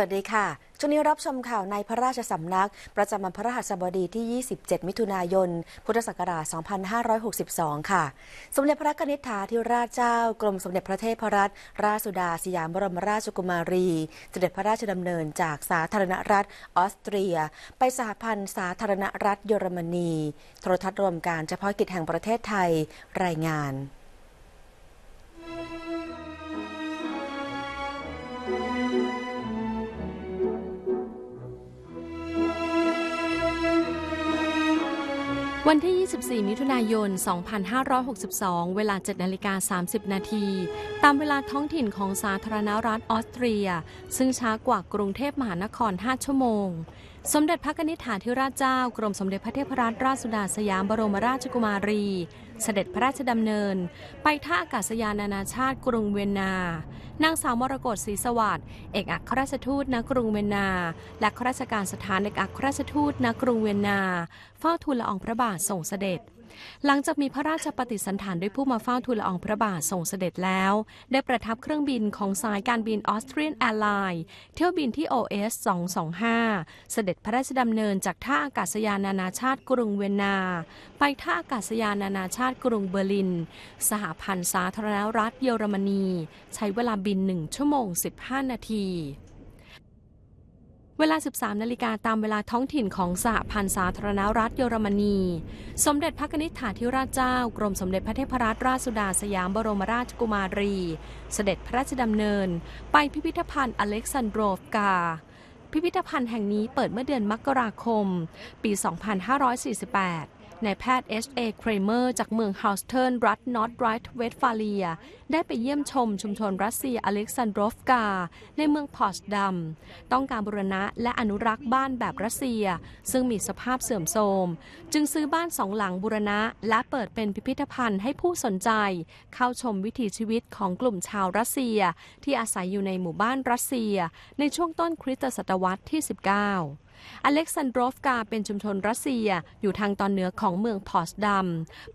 วัสดีค่ะ ช่วงนี้รับชมข่าวในพระราชสำนัก ประจำวันพระหัสบดีที่ 27 มิถุนายน พุทธศักราช2562 ค่ะ สมเด็จพระนิธิธาธิราชเจ้ากรมสมเด็จพระเทพรัตนราชสุดาสยามบรมราชกุมารี เสด็จพระราชดำเนินจากสาธารณรัฐออสเตรีย ไปสหพันธ์สาธารณรัฐเยอรมนี โทรทัศน์รวมการเฉพาะกิจแห่งประเทศไทยรายงานวันที่ 24 มิถุนายน 2562 เวลา7นาฬิกา 30 นาที ตามเวลาท้องถิ่นของสาธารณรัฐออสเตรีย ซึ่งช้ากว่ากรุงเทพมหานคร 5 ชั่วโมง สมเด็จพระนิธิฐาธิราชเจ้า กรมสมเด็จพระเทพรัตนราชสุดาสยามบรมราชกุมารีเสด็จพระราชดำเนิน ไปท่าอากาศยานนานาชาติกรุงเวียนนา นางสาวมรกตศรีสวัสดิ์ เอกอัครราชทูตณกรุงเวียนนา และข้าราชการสถานเอกอัครราชทูตณกรุงเวียนนา เฝ้าทูลละอองพระบาทส่งเสด็จหลังจากมีพระราชปฏิสันถานด้วยผู้มาเฝ้าทูลอองพระบาทส่งเสด็จแล้ว ได้ประทับเครื่องบินของสายการบินออสเตรียนแอร์ไลน์เที่ยวบินที่ OS 225 เสด็จพระราชดำเนินจากท่าอากาศยานนานาชาติกรุงเวียนนา ไปท่าอากาศยานนานาชาติกรุงเบอร์ลิน สหพันธ์สาธารณรัฐเยอรมนี ใช้เวลาบิน 1 ชั่วโมง 15 นาทีเวลา 13นาฬิกาตามเวลาท้องถิ่นของสหพันธ์สาธารณรัฐเยอรมนี สมเด็จพระนิธิถาธิราชเจ้ากรมสมเด็จพระเทพรัตนราชสุดาสยามบรมราชกุมารี เสด็จพระราชดำเนินไปพิพิธภัณฑ์อเล็กซานโดรฟกา พิพิธภัณฑ์แห่งนี้เปิดเมื่อเดือนมกราคม ปี 2548นายแพทย์เอชเอเครเมอร์จากเมืองฮาวสเทิร์นรัฐนอตไรท์เวสฟาเลียได้ไปเยี่ยมชมชุมชนรัสเซียอเล็กซานดรฟกา ในเมืองพอสดัมต้องการบูรณะและอนุรักษ์บ้านแบบรัสเซีย ซึ่งมีสภาพเสื่อมโทรม จึงซื้อบ้านสองหลังบูรณะ และเปิดเป็นพิพิธภัณฑ์ให้ผู้สนใจเข้าชมวิถีชีวิตของกลุ่มชาวรัสเซีย ที่อาศัยอยู่ในหมู่บ้านรัสเซีย ในช่วงต้นคริสตศตวรรษที่ 19อเล็กซานโดรฟกาเป็นชุมชนรัสเซียอยู่ทางตอนเหนือของเมืองพอสดัม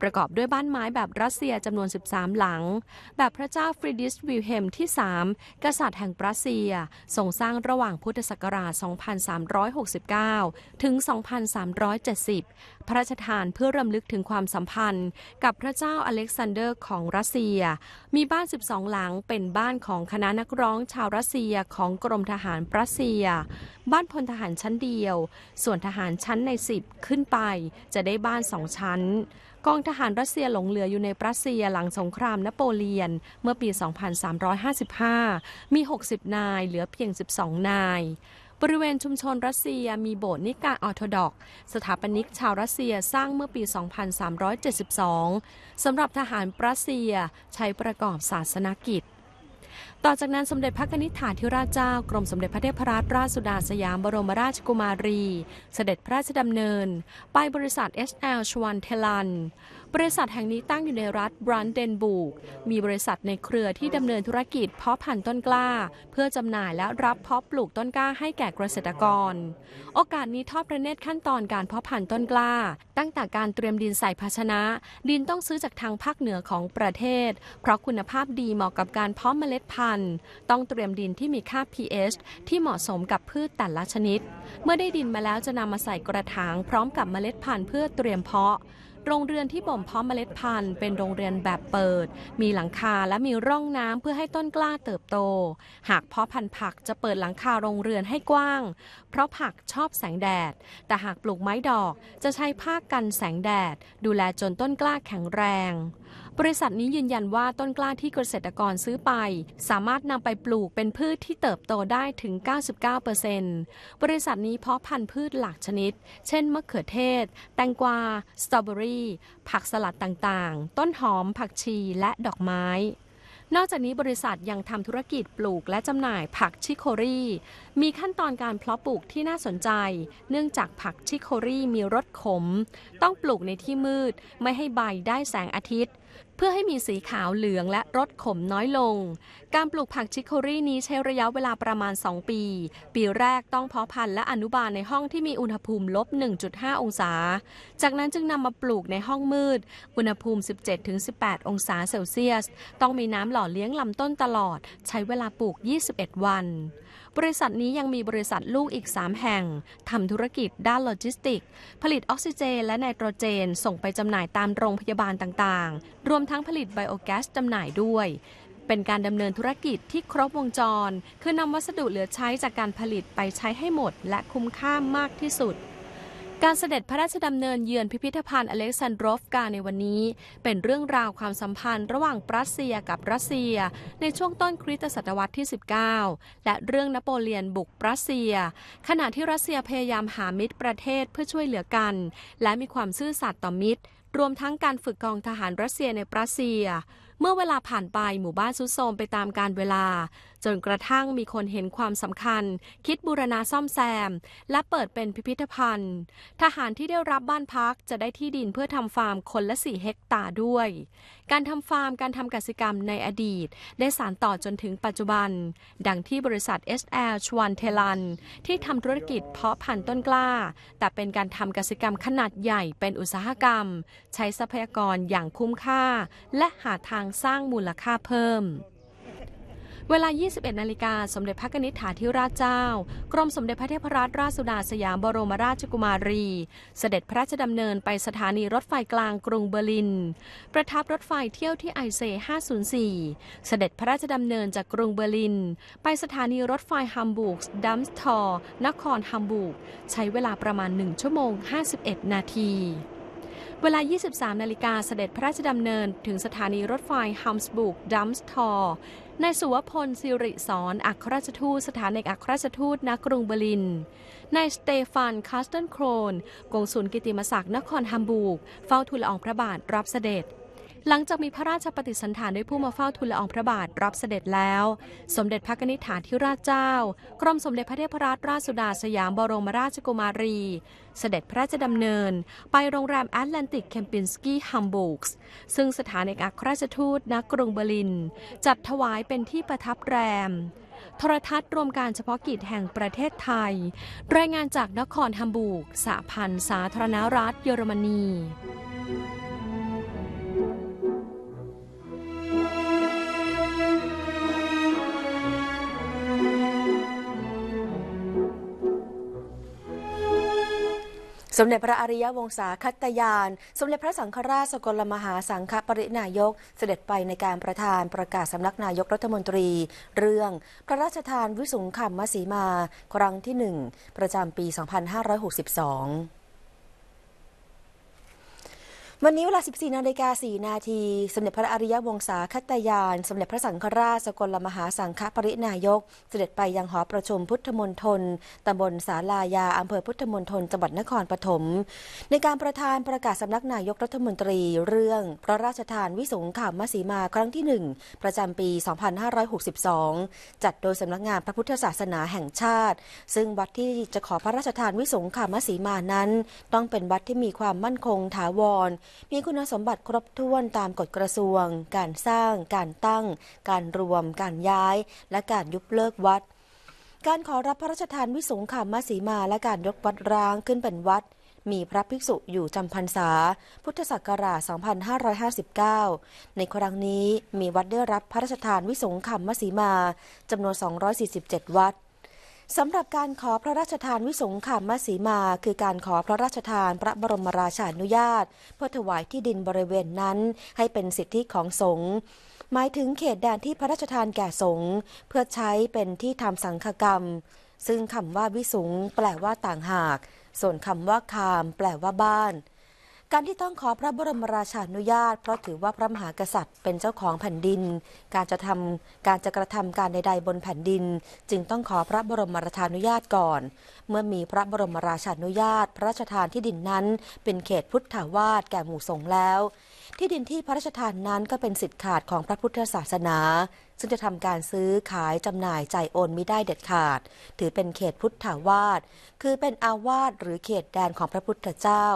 ประกอบด้วยบ้านไม้แบบรัสเซีย จำนวน 13 หลัง แบบพระเจ้าฟริดิสวิลเฮมที่ 3 กษัตริย์แห่งรัสเซียทรงสร้างระหว่างพุทธศักราช 2369 ถึง 2370พระราชทานเพื่อรำลึกถึงความสัมพันธ์กับพระเจ้าอเล็กซานเดอร์ของรัสเซีย มีบ้าน 12 หลัง เป็นบ้านของคณะนักร้องชาวรัสเซียของกรมทหารรัสเซีย บ้านพลทหารชั้นเดียว ส่วนทหารชั้นใน 10 ขึ้นไปจะได้บ้านสองชั้น กองทหารรัสเซียหลงเหลืออยู่ในรัสเซียหลังสงคราม นโปเลียนเมื่อปี 2355 มี 60 นายเหลือเพียง 12 นายบริเวณชุมชนรัสเซียมีโบสถ์นิกายออร์โธดอกสถาปนิกชาวรัสเซียสร้างเมื่อปี 2372 สำหรับทหารรัสเซียใช้ประกอบศาสนกิจ ต่อจากนั้นสมเด็จพระนิธิฐานทิราชเจ้ากรมสมเด็จพระเทพรัตนราชสุดาสยามบรมราชกุมารี เสด็จพระราชดำเนิน ไปบริษัท SL ชวันเทลันบริษัทแห่งนี้ตั้งอยู่ในรัฐบรันเดนบูกมีบริษัทในเครือที่ดำเนินธุรกิจเพาะพันธุ์ต้นกล้า เพื่อจำหน่ายและรับเพาะปลูกต้นกล้าให้แก่เกษตรกร โอกาสนี้ทอดประเนตรขั้นตอนการเพาะพันธุ์ต้นกล้า ตั้งแต่การเตรียมดินใส่ภาชนะ ดินต้องซื้อจากทางภาคเหนือของประเทศ เพราะคุณภาพดีเหมาะกับการเพาะเมล็ดพันธุ์ต้องเตรียมดินที่มีค่า pH ที่เหมาะสมกับพืชแต่ละชนิด เมื่อได้ดินมาแล้วจะนำมาใส่กระถางพร้อมกับเมล็ดพันธุ์เพื่อเตรียมเพาะโรงเรือนที่บ่มเพาะเมล็ดพันธุ์เป็นโรงเรือนแบบเปิด มีหลังคาและมีร่องน้ำเพื่อให้ต้นกล้าเติบโต หากเพาะพันธุ์ผักจะเปิดหลังคาโรงเรือนให้กว้าง เพราะผักชอบแสงแดดแต่หากปลูกไม้ดอกจะใช้ผ้ากันแสงแดดดูแลจนต้นกล้าแข็งแรงบริษัทนี้ยืนยันว่าต้นกล้าที่เกษตรกรซื้อไป สามารถนำไปปลูกเป็นพืชที่เติบโตได้ถึง 99%บริษัทนี้เพาะพันธุ์พืชหลากชนิด เช่นมะเขือเทศ แตงกวา สตรอเบอรี่ ผักสลัดต่างๆ ต้นหอม ผักชี และดอกไม้ นอกจากนี้บริษัทยังทำธุรกิจปลูกและจำหน่ายผักชิโครีมีขั้นตอนการเพาะปลูกที่น่าสนใจ เนื่องจากผักชิโครีมีรสขม ต้องปลูกในที่มืด ไม่ให้ใบได้แสงอาทิตย์เพื่อให้มีสีขาวเหลืองและรสขมน้อยลง การปลูกผักชิคโครีนี้ใช้ระยะเวลาประมาณ 2 ปี ปีแรกต้องเพาะพันธุ์และอนุบาลในห้องที่มีอุณหภูมิลบ 1.5 องศา จากนั้นจึงนำมาปลูกในห้องมืด อุณหภูมิ 17-18 องศาเซลเซียส ต้องมีน้ำหล่อเลี้ยงลำต้นตลอด ใช้เวลาปลูก 21 วันบริษัทนี้ยังมีบริษัทลูกอีก 3 แห่งทำธุรกิจด้านโลจิสติก ผลิตออกซิเจน และไนโตรเจนส่งไปจำหน่ายตามโรงพยาบาลต่างๆ รวมทั้งผลิตไบโอแก๊สจำหน่ายด้วย เป็นการดำเนินธุรกิจที่ครบวงจร คือนำวัสดุเหลือใช้จากการผลิตไปใช้ให้หมดและคุ้มค่ามากที่สุดการเสด็จพระราชดำเนินเยือนพิพิธภัณฑ์อเล็กซานดรฟกาในวันนี้ เป็นเรื่องราวความสัมพันธ์ระหว่างรัสเซียกับรัสเซีย ในช่วงต้นคริสตศตวรรษที่ 19 และเรื่องนโปเลียนบุกรัสเซีย ขณะที่รัสเซียพยายามหามิตรประเทศเพื่อช่วยเหลือกัน และมีความซื่อสัตย์ต่อมิตร รวมทั้งการฝึกกองทหารรัสเซียในรัสเซีย เมื่อเวลาผ่านไปหมู่บ้านซุดโซมไปตามกาลเวลาจนกระทั่งมีคนเห็นความสำคัญ คิดบูรณาซ่อมแซม และเปิดเป็นพิพิธภัณฑ์ ทหารที่ได้รับบ้านพักจะได้ที่ดินเพื่อทำฟาร์มคนละ 4 เฮกตาร์ด้วย การทำฟาร์มการทำกสิกรรมในอดีตได้สานต่อจนถึงปัจจุบัน ดังที่บริษัท s ลชวันเทลันที่ทำธุรกิจเพาะพันธุ์ต้นกล้า แต่เป็นการทำกสิกรรมขนาดใหญ่เป็นอุตสาหกรรม ใช้ทรัพยากรอย่างคุ้มค่า และหาทางสร้างมูลค่าเพิ่มเวลา 21 นาฬิกา สมเด็จพระนิธิฐาธิราชเจ้า กรมสมเด็จพระเทพรัตนราชสุดาสยามบรมราชกุมารี เสด็จพระราชดำเนิน ไปสถานีรถไฟกลางกรุงเบอร์ลิน ประทับรถไฟเที่ยวที่ไอเซ504 เสด็จพระราชดำเนินจากกรุงเบอร์ลิน ไปสถานีรถไฟฮัมบูร์กดัมสทอร์ นครฮัมบูร์ก ใช้เวลาประมาณ 1 ชั่วโมง 51 นาทีเวลา 23 นาฬิกาเสด็จพระราชดำเนินถึงสถานีรถไฟฮัมส์บุกดัมส์ทอร์นายสุวพลสิริสอนอัครราชทูตสถานเอกอัครราชทูตณกรุงเบอร์ลินนายสเตฟานคาสเทนโครนกงสุลกิติมศักดิ์นครฮัมบูกเฝ้าทูลอองพระบาทรับเสด็จหลังจากมีพระราชปฏิสันถานด้วยผู้มาเฝ้าทูลละอองพระบาทรับเสด็จแล้ว สมเด็จพระนิิฐานที่ราชเจ้า กรมสมเด็จพระเทพรัตนราชสุดาสยามบรมราชกุมารี เสด็จพระราชดำเนินไปโรงแรมแอตแลนติกเคมปินสกี้ฮัมบูร์ก ซึ่งสถานเอกอัครราชทูตณกรุงเบอร์ลิน จัดถวายเป็นที่ประทับแรม โทรทัศน์รวมการเฉพาะกิจแห่งประเทศไทย รายงานจากนครฮัมบูร์กสหพันธ์สาธารณรัฐเยอรมนีสมเด็จพระอริยวงศาคัตยาน สมเด็จพระสังฆราชสกลมหาสังฆปรินายกเสด็จไปในการประธานประกาศสำนักนายกรัฐมนตรีเรื่องพระราชทานวิสุงคำมสีมา ครั้งที่หนึ่งประจำปี 2562วันนี้เวลา 14นาฬิกา4นาทีสมเด็จพระอริยวงศาคตยานสมเด็จพระสังฆราชสกลมหาสังฆปรินายก เสด็จไปยังหอประชุมพุทธมณฑลตำบลสาลายาอำเภอพุทธมณฑลจังหวัดนครปฐมในการประธานประกาศสำนักนายกรัฐมนตรีเรื่อง พระราชทานวิสงขามสีมาครั้งที่ 1 ประจำปี 2562 จัดโดยสำนักงานพระพุทธศาสนาแห่งชาติ ซึ่งวัดที่จะขอพระราชทานวิสงขามสีมานั้น ต้องเป็นวัดที่มีความมั่นคง ถาวรมีคุณสมบัติครบถ้วนตามกฎกระทรวง การสร้าง การตั้ง การรวม การย้าย และการยุบเลิกวัด การขอรับพระราชทานวิสงขามสีมาและการยกวัดร้างขึ้นเป็นวัด มีพระภิกษุอยู่จำพรรษา พุทธศักราช 2559 ในครั้งนี้มีวัดได้รับพระราชทานวิสงขามสีมาจำนวน 247 วัดสำหรับการขอพระราชทานวิสงขามาสีมาคือการขอพระราชทานพระบรมราชานุญาต เพื่อถวายที่ดินบริเวณนั้น ให้เป็นสิทธิของสงฆ์หมายถึงเขตแดนที่พระราชทานแก่สงฆ์เพื่อใช้เป็นที่ทำสังฆกรรม ซึ่งคำว่าวิสุงแปลว่าต่างหาก ส่วนคำว่าคาม แปลว่าบ้านการที่ต้องขอพระบรมราชานุญาต เพราะถือว่าพระมหากษัตริย์เป็นเจ้าของแผ่นดิน การจะทำการจะกระทำการใดๆบนแผ่นดิน จึงต้องขอพระบรมราชานุญาตก่อนเมื่อมีพระบรมราชานุญาต พระราชทานที่ดินนั้น เป็นเขตพุทธาวาสแก่หมู่สงฆ์แล้วที่ดินที่พระราชทานนั้นก็เป็นสิทธิ์ขาดของพระพุทธศาสนา ซึ่งจะทำการซื้อขายจำหน่ายจ่ายโอนมิได้เด็ดขาด ถือเป็นเขตพุทธาวาสคือเป็นอาวาสหรือเขตแดนของพระพุทธเจ้า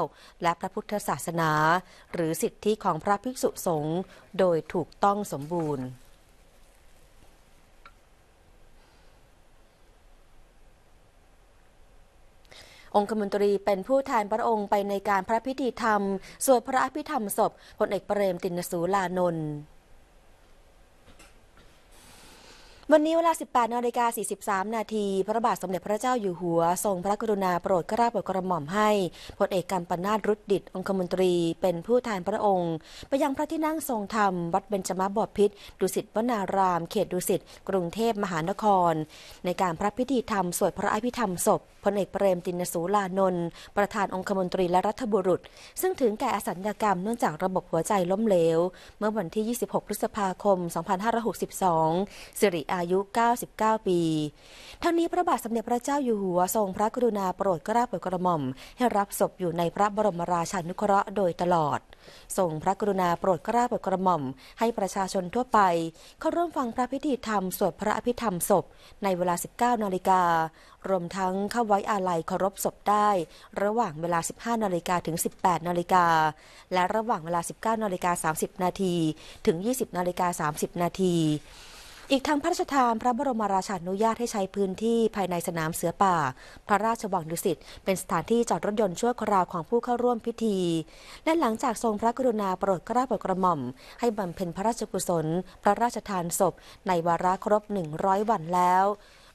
และพระพุทธศาสนา หรือสิทธิของพระภิกษุสงฆ์โดยถูกต้องสมบูรณ์องคมนตรี เป็นผู้แทนพระองค์ไปในการพระพิธีธรรมสวดพระอภิธรรมศพพลเอกเปรมตินสูลานนท์ วันนี้เวลา 18 นาฬิกา43นาทีพระบาทสมเด็จพระเจ้าอยู่หัวทรงพระกรุณาโปรดกราบโปรดกระหม่อมให้พลเอกกัมปนาตรุดดิตองคมนตรีเป็นผู้แทนพระองค์ ไปยังพระที่นั่งทรงธรรมวัดเบญจมาบพิษดุสิตวนารามเขตดุสิตกรุงเทพมหานคร ในการพระพิธีธรรมสวดพระอภิธรรมศพพลเอกเปรมตินสูลานนท์ประธานองคมนตรีและรัฐบุรุษ ซึ่งถึงแก่อสัญญกรรมเนื่องจากระบบหัวใจล้มเหลว เมื่อวันที่ 26 พฤษภาคม 2562 สิริอายุ 99 ปีทั้งนี้พระบาทสมเด็จพระเจ้าอยู่หัวทรงพระกรุณาโปรดเกล้าโปรดกระหม่อม ให้รับศพอยู่ในพระบรมราชานุเคราะห์โดยตลอด ทรงพระกรุณาโปรดเกล้าโปรดกระหม่อม ให้ประชาชนทั่วไป เข้าร่วมฟังพระพิธีธรรมสวดพระอภิธรรมศพในเวลา 19 นาฬิการวมทั้งเข้าไว้อาลัยเคารพศพได้ ระหว่างเวลา 15นาฬิกาถึง 18นาฬิกา และระหว่างเวลา 19นาฬิกา 30 นาทีถึง 20 นาฬิกา 30 นาที อีกทั้งพระราชทานพระบรมราชานุญาตให้ใช้พื้นที่ภายในสนามเสือป่า พระราชวังดุสิต เป็นสถานที่จอดรถยนต์ชั่วคราวของผู้เข้าร่วมพิธี และหลังจากทรงพระกรุณาโปรดกล้าโปรดกระหม่อม ให้บำเพ็ญพระราชกุศลพระราชทานศพ ในวาระครบ 100 วันแล้ว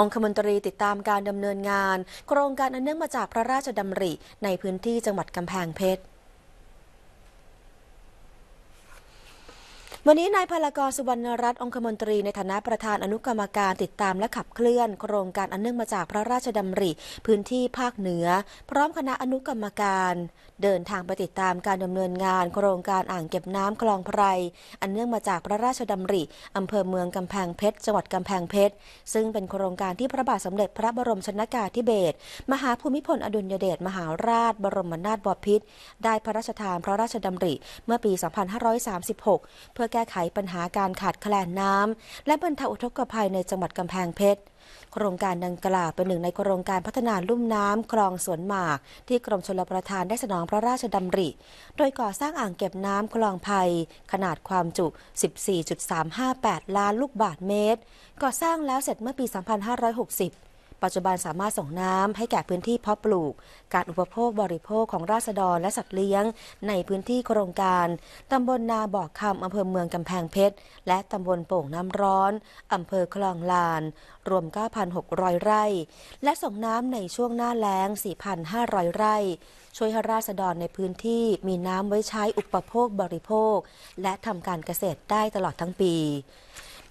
องคมนตรีติดตามการดำเนินงาน โครงการอันเนื่องมาจากพระราชดำริ ในพื้นที่จังหวัดกำแพงเพชรวันนี้นายพลกรสุวรรณรัตน์องคมนตรีในฐานะประธานอนุกรรมการติดตามและขับเคลื่อน โครงการอันเนื่องมาจากพระราชดำริ พื้นที่ภาคเหนือ พร้อมคณะอนุกรรมการ เดินทางไปติดตามการดำเนินงาน โครงการอ่างเก็บน้ำคลองไพรอันเนื่องมาจากพระราชดำริ อำเภอเมืองกำแพงเพชรจังหวัดกำแพงเพชรซึ่งเป็นโครงการที่พระบาทสมเด็จพระบรมชนากาธิเบศรมหาภูมิพลอดุลยเดชมหาราชบรมนาถบพิตรได้พระราชทานพระราชดำริเมื่อปี 2536 เพื่อแก้ไขปัญหาการขาดแคลนน้ำและบรรเทาอุทกภัยในจังหวัดกำแพงเพชร โครงการดังกล่าวเป็นหนึ่งในโครงการพัฒนาลุ่มน้ำคลองสวนหมากที่กรมชลประทานได้สนองพระราชดำริ โดยก่อสร้างอ่างเก็บน้ำคลองภัย ขนาดความจุ 14.358 ล้านลูกบาทเมตร ก่อสร้างแล้วเสร็จเมื่อปี 2560ปัจจุบันสามารถส่งน้ำให้แก่พื้นที่เพาะปลูก การอุปโภคบริโภคของราษฎรและสัตว์เลี้ยง ในพื้นที่โครงการตำบลนาบอกคำอำเภอเมืองกำแพงเพชร และตำบลโป่งน้ำร้อนอำเภอคลองลาน รวม 9,600 ไร่ และส่งน้ำในช่วงหน้าแล้ง 4,500 ไร่ ช่วยให้ราษฎรในพื้นที่มีน้ำไว้ใช้อุปโภคบริโภค และทำการเกษตรได้ตลอดทั้งปี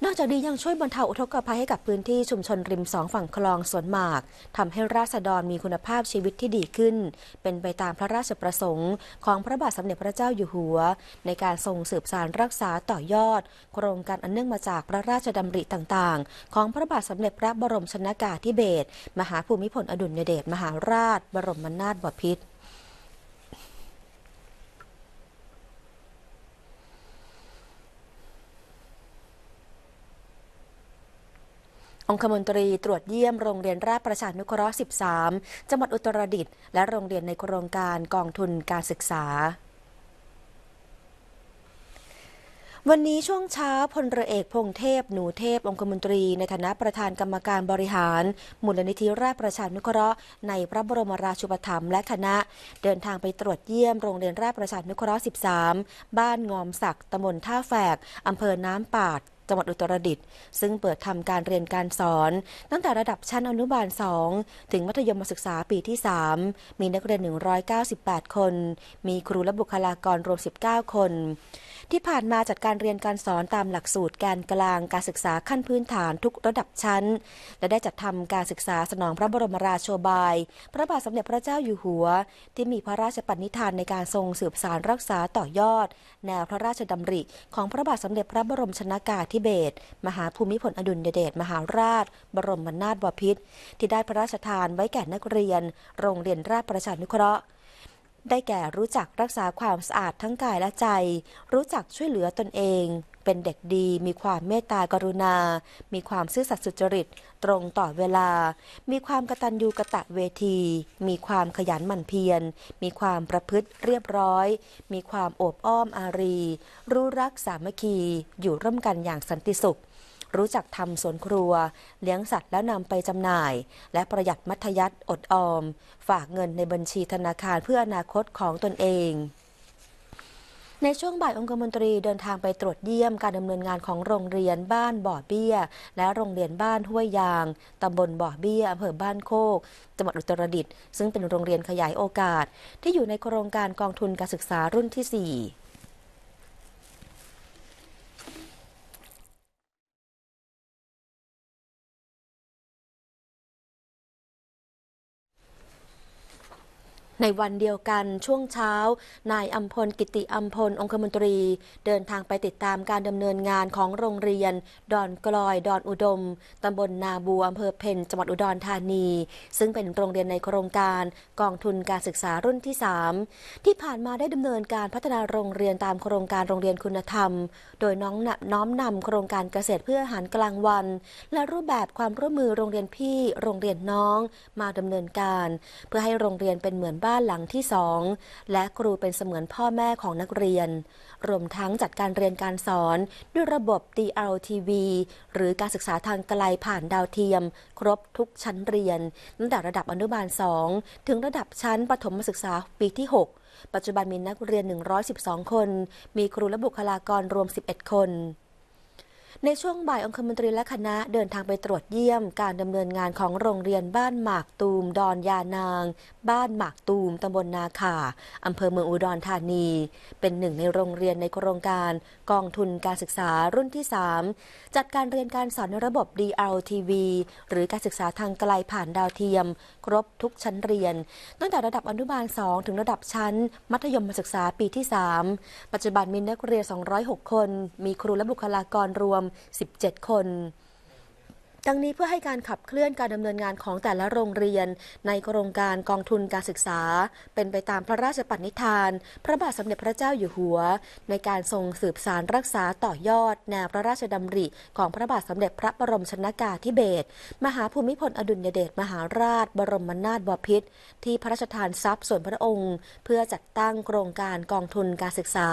นอกจากนี้ยังช่วยบรรเทาอุทกภัยให้กับพื้นที่ชุมชนริมสองฝั่งคลองสวนหมาก ทำให้ราษฎรมีคุณภาพชีวิตที่ดีขึ้น เป็นไปตามพระราชประสงค์ของพระบาทสมเด็จพระเจ้าอยู่หัว ในการทรงสืบสานรักษาต่อยอด โครงการอันเนื่องมาจากพระราชดำริต่างๆ ของพระบาทสมเด็จพระบรมชนากาธิเบศรมหาภูมิพลอดุลยเดชมหาราช บรมนาถบพิตรองคมนตรี ตรวจเยี่ยมโรงเรียนราชประชานุเคราะห์ 13จังหวัดอุตรดิตถ์และโรงเรียนในโครงการกองทุนการศึกษา วันนี้ช่วงเช้าพลเรือเอกพงเทพหนูเทพองคมนตรีในฐานะประธานกรรมการบริหาร มูลนิธิราชประชานุเคราะห์ในพระบรมราชูปถัมภ์และคณะ เดินทางไปตรวจเยี่ยมโรงเรียนราชประชานุเคราะห์13 บ้านงอมศักดิ์ตำบลท่าแฝกอำเภอ น้ำปาดจังหวัดอุตรดิตถ์ซึ่งเปิดทำการเรียนการสอน ตั้งแต่ระดับชั้นอนุบาล 2 ถึงมัธยมศึกษาปีที่ 3 มีนักเรียน 198 คน มีครูและบุคลากรรวม 19 คนที่ผ่านมาจัดการเรียนการสอนตามหลักสูตรแกนกลางการศึกษาขั้นพื้นฐานทุกระดับชั้นและได้จัดทำการศึกษาสนองพระบรมราโชบาย พระบาทสมเด็จพระเจ้าอยู่หัว ที่มีพระราชปณิธานในการทรงสืบสารรักษาต่อยอด แนวพระราชดำริของพระบาทสมเด็จพระบรมชนากาธิเบศรมหาภูมิพลอดุลยเดชมหาราช บรมนาถบพิตรที่ได้พระราชทานไว้แก่นักเรียน โรงเรียนราชประชานุเคราะห์ได้แก่รู้จักรักษาความสะอาดทั้งกายและใจ รู้จักช่วยเหลือตนเอง เป็นเด็กดี มีความเมตตากรุณา มีความซื่อสัตย์สุจริต ตรงต่อเวลา มีความกตัญญูกะตะเวที มีความขยันหมั่นเพียรมีความประพฤติเรียบร้อย มีความโอบอ้อมอารี รู้รักสามัคคี อยู่ร่วมกันอย่างสันติสุขรู้จักทำสวนครัว เลี้ยงสัตว์แล้วนำไปจำหน่าย และประหยัดมัธยัติอดออม ฝากเงินในบัญชีธนาคารเพื่ออนาคตของตนเอง ในช่วงบ่ายองคมนตรีเดินทางไปตรวจเยี่ยมการดำเนินงานของโรงเรียนบ้านบ่อเบี้ย และโรงเรียนบ้านห้วยยาง ตำบลบ่อเบี้ยอำเภอบ้านโคกจังหวัดอุตรดิตถ์ซึ่งเป็นโรงเรียนขยายโอกาส ที่อยู่ในโครงการกองทุนการศึกษารุ่นที่4ในวันเดียวกันช่วงเช้า นายอัมพลกิติอัมพลองคมนตรีเดินทางไปติดตามการดำเนินงานของโรงเรียน ดอนกลอย ดอนอุดมตำบลนาบัวอำเภอเพนจังหวัดอุดรธานี ซึ่งเป็นโรงเรียนในโครงการกองทุนการศึกษารุ่นที่ 3 ที่ผ่านมาได้ดำเนินการพัฒนาโรงเรียนตามโครงการโรงเรียนคุณธรรม โดยน้องน้อมนำโครงการเกษตรเพื่ออาหารกลางวัน และรูปแบบความร่วมมือโรงเรียนพี่โรงเรียนน้อง มาดำเนินการ เพื่อให้โรงเรียนเป็นเหมือนบ้านหลังที่สองและครูเป็นเสมือนพ่อแม่ของนักเรียน รวมทั้งจัดการเรียนการสอนด้วยระบบ DLTV หรือการศึกษาทางไกลผ่านดาวเทียมครบทุกชั้นเรียน ตั้งแต่ระดับอนุบาล 2 ถึงระดับชั้นประถมศึกษาปีที่ 6 ปัจจุบันมีนักเรียน 112 คน มีครูและบุคลากรรวม 11 คนในช่วงบ่ายองคมนตรีและคณะเดินทางไปตรวจเยี่ยมการดำเนินงานของโรงเรียนบ้านหมากตูมดอนยานางบ้านหมากตูมตาบลนาขาอำเภอเมืองอุดรธานีเป็นหนึ่งในโรงเรียนในโครงการ กองทุนการศึกษารุ่นที่ 3 จัดการเรียนการสอนในระบบ DLTV หรือการศึกษาทางไกลผ่านดาวเทียมครบทุกชั้นเรียนตั้งแต่ระดับอนุบาล 2 ถึงระดับชั้น มัธยมศึกษาปีที่ 3 ปัจจุบันมีนักเรียน 206 คน มีครูและบุคลากรรวม 17 คนดังนี้เพื่อให้การขับเคลื่อนการดำเนินงานของแต่ละโรงเรียน ในโครงการกองทุนการศึกษา เป็นไปตามพระราชปณิธาน พระบาทสมเด็จพระเจ้าอยู่หัว ในการทรงสืบสารรักษาต่อยอดแนวพระราชดำริ ของพระบาทสมเด็จพระบรมชนากาธิเบศรมหาภูมิพลอดุลยเดชมหาราชบรมนาถบพิตรที่พระราชทานทรัพย์ส่วนพระองค์ เพื่อจัดตั้งโครงการกองทุนการศึกษา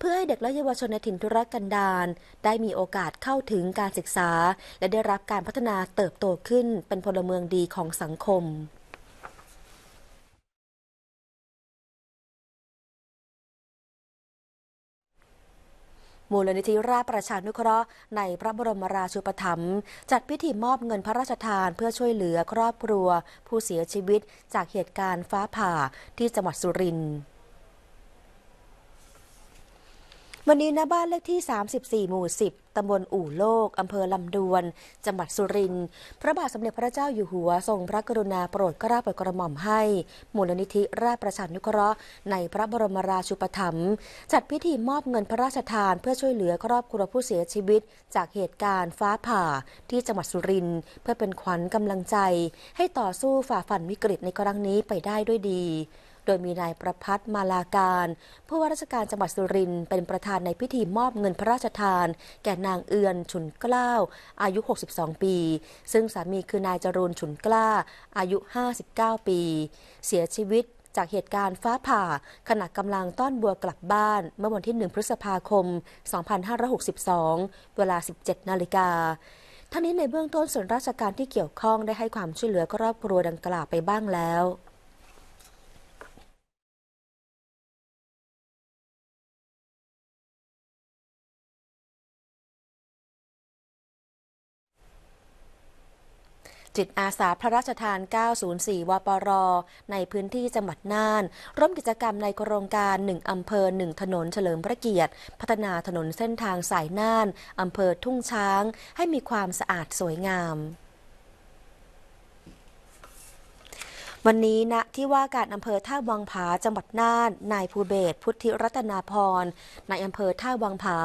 เพื่อให้เด็กและเยาวชนในถิ่นทุรกันดารได้มีโอกาสเข้าถึงการศึกษา และได้รับการพัฒนาเติบโตขึ้นเป็นพลเมืองดีของสังคม มูลนิธิราชประชานุเคราะห์ในพระบรมราชูปถัมภ์จัดพิธีมอบเงินพระราชทานเพื่อช่วยเหลือครอบครัวผู้เสียชีวิตจากเหตุการณ์ฟ้าผ่าที่จังหวัดสุรินทร์วันนี้นะบ้านเลขที่ 34 หมู่ 10 ตำบลอู่โลก อำเภอลำดวน จังหวัดสุรินทร์ พระบาทสมเด็จพระเจ้าอยู่หัวทรงพระกรุณาโปรดกละาปรดกระหม่อมให้ มูลนิธิราชประชานุเคราะห์ในพระบรมราชูปถัมภ์จัดพิธีมอบเงินพระราชทานเพื่อช่วยเหลือครอบครัวผู้เสียชีวิต จากเหตุการณ์ฟ้าผ่าที่จังหวัดสุรินทร์เพื่อเป็นขวัญกำลังใจ ให้ต่อสู้ฝ่าฟันวิกฤตในครั้งนี้ไปได้ด้วยดีโดยมีนายประพัฒน์มาลาการ ผู้ว่าราชการจังหวัดสุรินทร์เป็นประธานในพิธีมอบเงินพระราชทาน แก่นางเอือนฉุนกล้าวอายุ 62 ปี ซึ่งสามีคือนายจรูนฉุนกล้า อายุ 59 ปี เสียชีวิตจากเหตุการณ์ฟ้าผ่าขณะกำลังต้อนบัวกลับบ้าน เมื่อวันที่ 1 พฤษภาคม 2562 เวลา 17 นาฬิกาท่านี้ในเบื้องต้นส่วนราชการที่เกี่ยวข้องได้ให้ความช่วยเหลือครอบครัวดังกล่าวไปบ้างแล้วจิตอาสาพระราชทาน 904 วปร ในพื้นที่จังหวัดน่าน ร่วมกิจกรรมในโครงการ 1 อำเภอ 1 ถนนเฉลิมพระเกียรติ พัฒนาถนนเส้นทางสายน่าน อำเภอทุ่งช้าง ให้มีความสะอาดสวยงามวันนี้ณนะที่ว่าการอำเภอท่าวังผาจังหวัดน่าน นายภูเบศ พุทธิรัตนาพรนายอำเภอท่าวังผา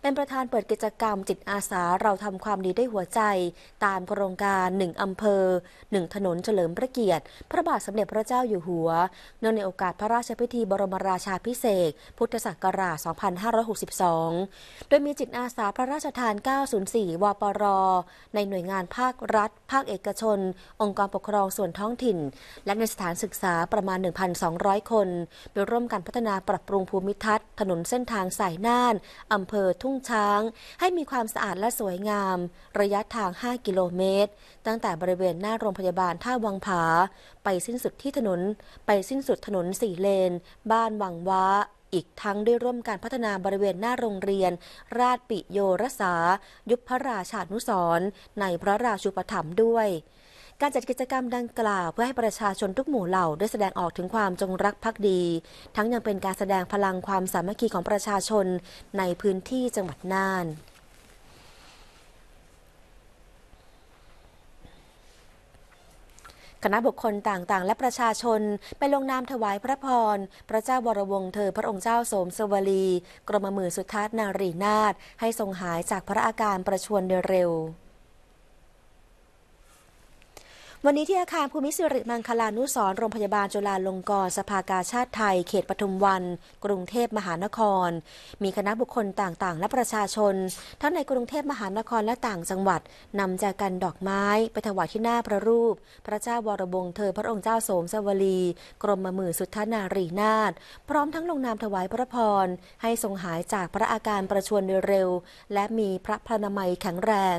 เป็นประธานเปิดกิจกรรมจิตอาสาเราทำความดีได้หัวใจ ตามโครงการหนึ่งอำเภอหนึ่งถนนเฉลิมพระเกียรติพระบาทสมเด็จพระเจ้าอยู่หัว เนื่องในโอกาสพระราชพิธีบรมราชาพิเศษ พุทธศักราช 2562 โดยมีจิตอาสาพระราชทาน 904 วปรในหน่วยงานภาครัฐ ภาคเอกชน องค์กรปกครองส่วนท้องถิ่นและในสถานศึกษาประมาณ 1,200 คนโดยร่วมกันพัฒนาปรับปรุงภูมิทัศน์ถนนเส้นทางสายน่านอำเภอทุ่งช้าง ให้มีความสะอาดและสวยงาม ระยะทาง 5 กิโลเมตร ตั้งแต่บริเวณหน้าโรงพยาบาลท่าวังผา ไปสิ้นสุดที่ถนน ไปสิ้นสุดถนนสี่เลน บ้านวังว้า อีกทั้งได้ร่วมการพัฒนาบริเวณหน้าโรงเรียน ราชปิโยรสายุพระราชานุสรในพระราชูปถัมภ์ด้วยการจัดกิจกรรมดังกล่าวเพื่อให้ประชาชนทุกหมู่เหล่าได้แสดงออกถึงความจงรักภักดี ทั้งยังเป็นการแสดงพลังความสามัคคีของประชาชนในพื้นที่จังหวัดน่าน คณะบุคคลต่างๆ และประชาชนไปลงนามถวายพระพรพระเจ้าวรวงเธอพระองค์เจ้าโสมสวลีกรมมือสุทัศนารีนาถให้ทรงหายจากพระอาการประชวรโดยเร็ววันนี้ที่อาคารภูมิสิริมังคลานุสรโรงพยาบาลจุฬาลงกรณ์สภากาชาติไทย เขตปทุมวัน กรุงเทพมหานคร มีคณะบุคคลต่างๆ และประชาชน ทั้งในกรุงเทพมหานครและต่างจังหวัด นำจากันดอกไม้ไปถวายที่หน้าพระรูป พระเจ้าวรวงเธอพระองค์เจ้าโสมสวลี กรมมือสุทธนารีนาถพร้อมทั้งลงนามถวายพระพรให้ทรงหายจากพระอาการประชวรเร็ว และมีพระพรานามัยแข็งแรง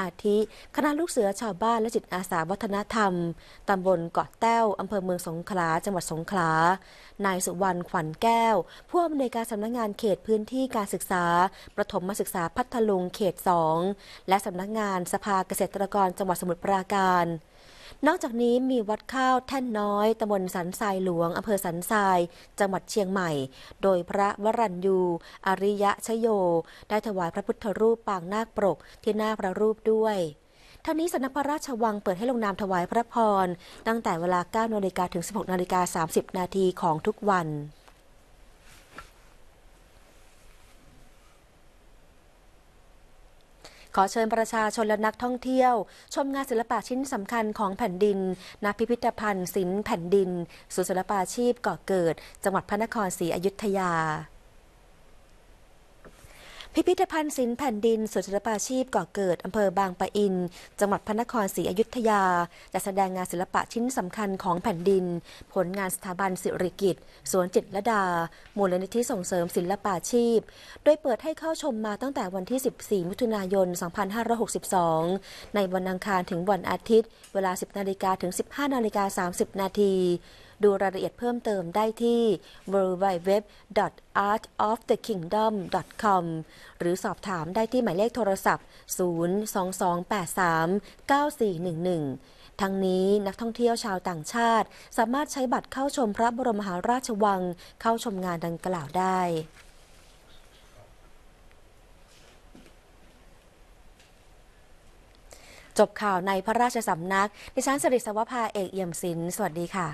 อาทิคณะลูกเสือชาวบ้านและจิตอาสาวัฒนธรรม ตำบลเกาะแต้ว อำเภอเมืองสงขลาจังหวัดสงขลา นายสุวรรณขวัญแก้ว ผู้อำนวยการสำนักงงานเขตพื้นที่การศึกษา ประถมศึกษาพัทลุงเขต 2 และสำนักงงานสภาเกษตรกรจังหวัดสมุทรปราการนอกจากนี้มีวัดข้าวแท่นน้อยตำบลสันทรายหลวงอำเภอสันทรายจังหวัดเชียงใหม่ โดยพระวรัญยูอริยะชโย ได้ถวายพระพุทธรูปปางนาคปรกที่หน้าพระรูปด้วยท่านี้สนักพระราชวังเปิดให้ลงนามถวายพระพรตั้งแต่เวลา9นาฬิกาถึง 16นาฬิกา 30 นาทีของทุกวันขอเชิญประชาชนและนักท่องเที่ยวชมงานศิลปะชิ้นสำคัญของแผ่นดินณพิพิธภัณฑ์ศิลป์แผ่นดินศูนย์ศิลปาชีพก่อเกิด จังหวัดพระนครศรีอยุธยาพิพิธภัณฑ์ศิลป์แผ่นดินสุนทรปาชีพก่อเกิดอำเภอบางปะอิน จังหวัดพระนครศรีอยุธยาจะแสดงงานศิลปะชิ้นสำคัญของแผ่นดิน ผลงานสถาบันสิริกิจ สวนจิตระดา มูลนิธิส่งเสริมศิลปาชีพ โดยเปิดให้เข้าชมมาตั้งแต่วันที่ 14 มิถุนายน 2562 ในวันอังคารถึงวันอาทิตย์ เวลา 10นาฬิกาถึง 15นาฬิกา30นาทีดูรายละเอียดเพิ่มเติมได้ที่ www.artofthekingdom.com หรือสอบถามได้ที่หมายเลขโทรศัพท์ 022839411 ทั้งนี้นักท่องเที่ยวชาวต่างชาติ สามารถใช้บัตรเข้าชมพระบรมมหาราชวังเข้าชมงานดังกล่าวได้ จบข่าวในพระราชสำนัก ดิฉันสริสวัภาเอกเอี่ยมศิลป์ สวัสดีค่ะ